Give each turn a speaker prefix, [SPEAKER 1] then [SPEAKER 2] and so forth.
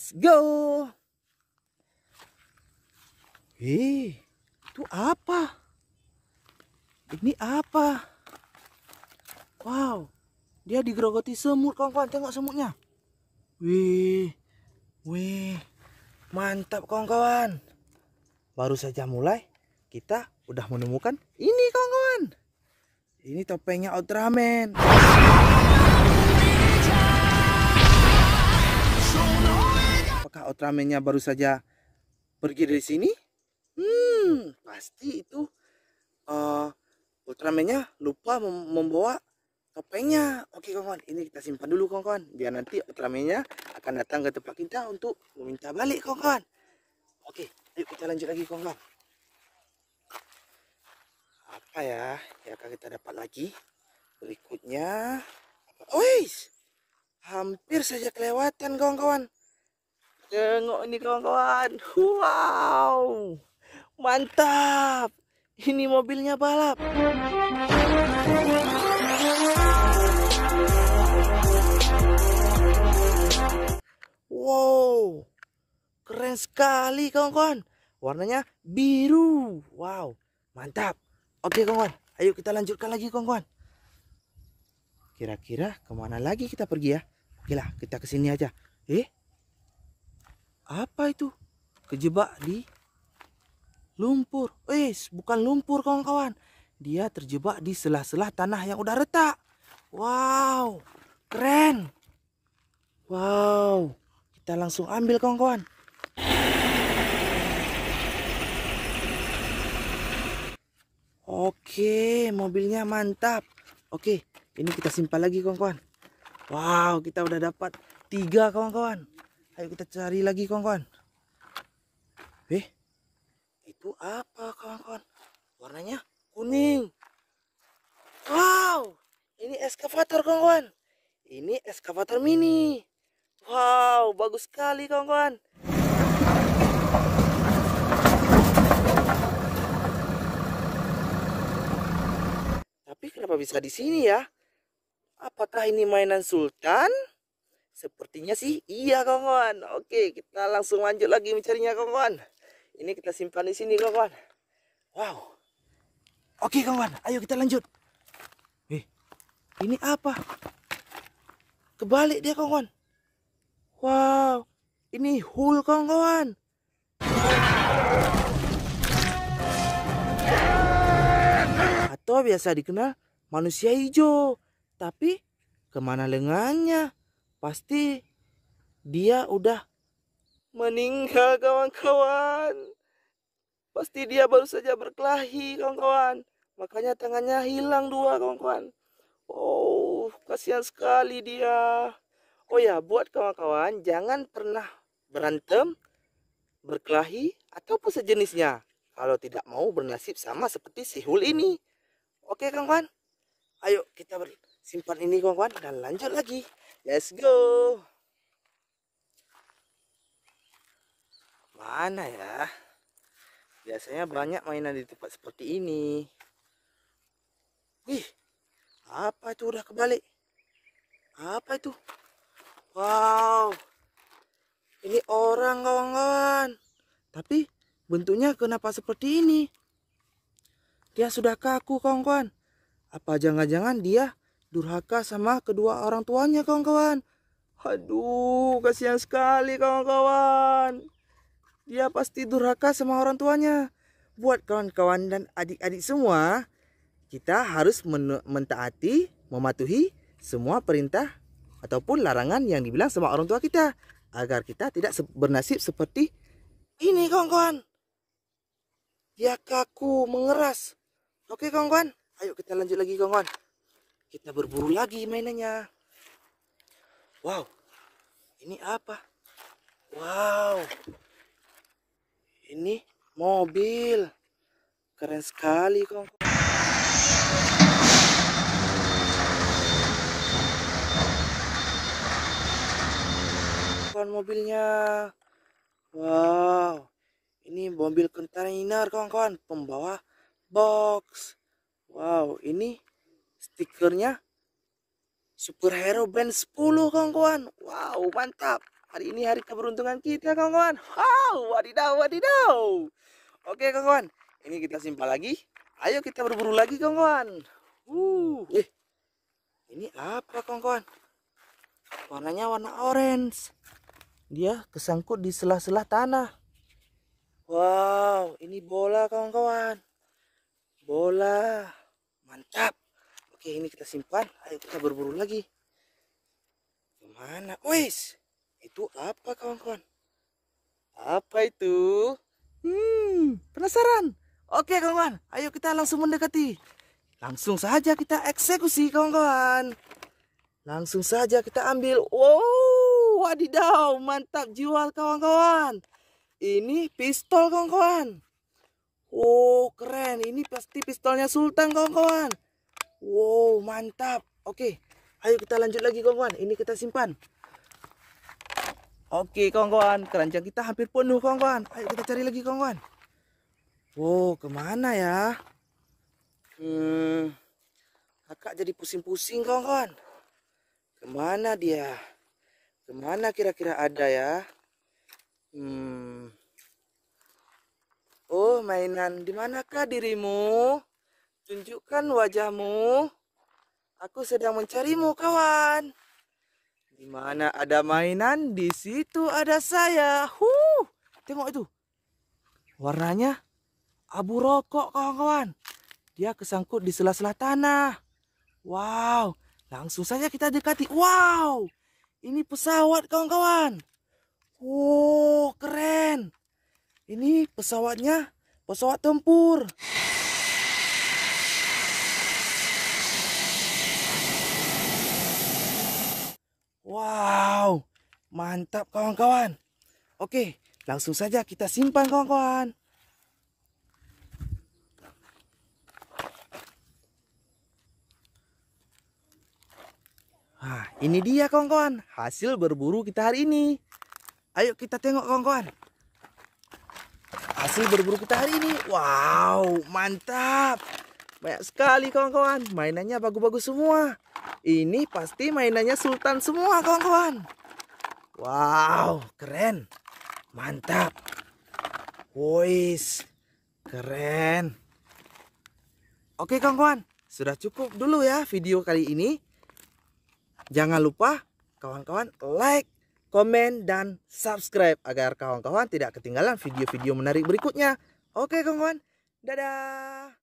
[SPEAKER 1] Let's go. Eh, itu apa? Ini apa? Wow, dia digerogoti semut kawan-kawan. Tengok semutnya. Wih, wih, mantap kawan-kawan. Baru saja mulai, kita udah menemukan ini kawan-kawan. Ini topengnya Ultraman. Apakah ultraman baru saja pergi dari sini? Hmm, pasti itu uh, eh, ultraman lupa mem membawa topengnya. Oke kawan-kawan, ini kita simpan dulu kawan-kawan. Biar nanti ultraman akan datang ke tempat kita untuk meminta balik kawan-kawan. Oke, yuk kita lanjut lagi kawan-kawan. Apa ya yang akan kita dapat lagi? Berikutnya. Wih, hampir saja kelewatan kawan-kawan. Tengok ini kawan-kawan. Wow. Mantap. Ini mobilnya balap. Wow. Keren sekali kawan-kawan. Warnanya biru. Wow. Mantap. Oke kawan-kawan. Ayo kita lanjutkan lagi kawan-kawan. Kira-kira kemana lagi kita pergi ya? Oke lah, kita kesini aja. Eh, apa itu kejebak di lumpur wes eh, bukan lumpur kawan-kawan dia terjebak di sela-sela tanah yang udah retak wow keren wow kita langsung ambil kawan-kawan Oke, mobilnya mantap. Oke, ini kita simpan lagi kawan-kawan. Wow, kita udah dapat tiga kawan-kawan. Ayo kita cari lagi kawan-kawan. Eh, itu apa kawan-kawan? Warnanya kuning. Wow, ini eskavator kawan-kawan. Ini eskavator mini. Wow, bagus sekali kawan-kawan. Tapi kenapa bisa di sini ya? Apakah ini mainan Sultan? Sepertinya sih iya kawan. Oke, kita langsung lanjut lagi mencarinya kawan. Ini kita simpan di sini kawan. Wow. Oke kawan, ayo kita lanjut. Eh, ini apa? Kebalik dia kawan. Wow, ini hul kawan-kawan. Atau biasa dikenal manusia hijau. Tapi kemana lengannya? pasti dia udah meninggal kawan-kawan. Pasti dia baru saja berkelahi kawan-kawan. Makanya tangannya hilang dua kawan-kawan. Oh, kasihan sekali dia. Oh ya, buat kawan-kawan jangan pernah berantem, berkelahi ataupun sejenisnya kalau tidak mau bernasib sama seperti sihul ini. Oke kawan-kawan, ayo kita simpan ini kawan-kawan dan lanjut lagi. Let's go. Mana ya? Biasanya banyak mainan di tempat seperti ini. Wih, apa itu udah kebalik? Apa itu? Wow. Ini orang kawan-kawan. Tapi bentuknya kenapa seperti ini? Dia sudah kaku kawan-kawan. Apa jangan-jangan dia durhaka sama kedua orang tuanya kawan-kawan. Aduh, kasihan sekali kawan-kawan. Dia pasti durhaka sama orang tuanya. Buat kawan-kawan dan adik-adik semua, kita harus men mentaati, mematuhi semua perintah ataupun larangan yang dibilang sama orang tua kita agar kita tidak bernasib seperti ini kawan-kawan. Ya kaku, mengeras. Oke kawan-kawan, ayo kita lanjut lagi kawan-kawan kita berburu lagi mainannya wow ini apa wow ini mobil keren sekali kong kawan mobilnya wow ini mobil kontainer kawan-kawan pembawa box wow ini stikernya superhero band 10 kawan-kawan wow mantap hari ini hari keberuntungan kita kawan-kawan wow wadidaw wadidaw oke kawan-kawan ini kita simpan lagi ayo kita berburu lagi kawan-kawan uh eh, ini apa kawan-kawan warnanya warna orange dia kesangkut di sela-sela tanah wow ini bola kawan-kawan bola mantap Oke, ini kita simpan. Ayo kita berburu lagi. Kemana? Wes, itu apa kawan-kawan? Apa itu? Hmm, penasaran? Oke kawan-kawan, ayo kita langsung mendekati. Langsung saja kita eksekusi kawan-kawan. Langsung saja kita ambil. Wow, wadidaw, mantap jual kawan-kawan. Ini pistol kawan-kawan. Wow. keren. Ini pasti pistolnya Sultan kawan-kawan. Wow, mantap. Oke, ayo kita lanjut lagi kawan-kawan. Ini kita simpan. Oke kawan-kawan, keranjang kita hampir penuh kawan-kawan. Ayo kita cari lagi kawan-kawan. Wow, kemana ya? Hmm, kakak jadi pusing-pusing kawan-kawan. Kemana dia? Kemana kira-kira ada ya? Hmm. Oh, mainan, dimanakah dirimu? Tunjukkan wajahmu. Aku sedang mencarimu, kawan. Di mana ada mainan, di situ ada saya. Huh, tengok itu. Warnanya abu rokok, kawan-kawan. Dia kesangkut di sela-sela tanah. Wow, langsung saja kita dekati. Wow, ini pesawat, kawan-kawan. Wow, oh, keren. Ini pesawatnya, pesawat tempur. Mantap kawan-kawan. Oke, langsung saja kita simpan kawan-kawan. Nah, ini dia kawan-kawan hasil berburu kita hari ini. Ayo kita tengok kawan-kawan. Hasil berburu kita hari ini. Wow, mantap. Banyak sekali kawan-kawan. Mainannya bagus-bagus semua. Ini pasti mainannya sultan semua kawan-kawan. Wow, keren. Mantap. Wois, Keren. Oke, kawan-kawan. Sudah cukup dulu ya video kali ini. Jangan lupa kawan-kawan like, komen, dan subscribe agar kawan-kawan tidak ketinggalan video-video menarik berikutnya. Oke, kawan-kawan. Dadah.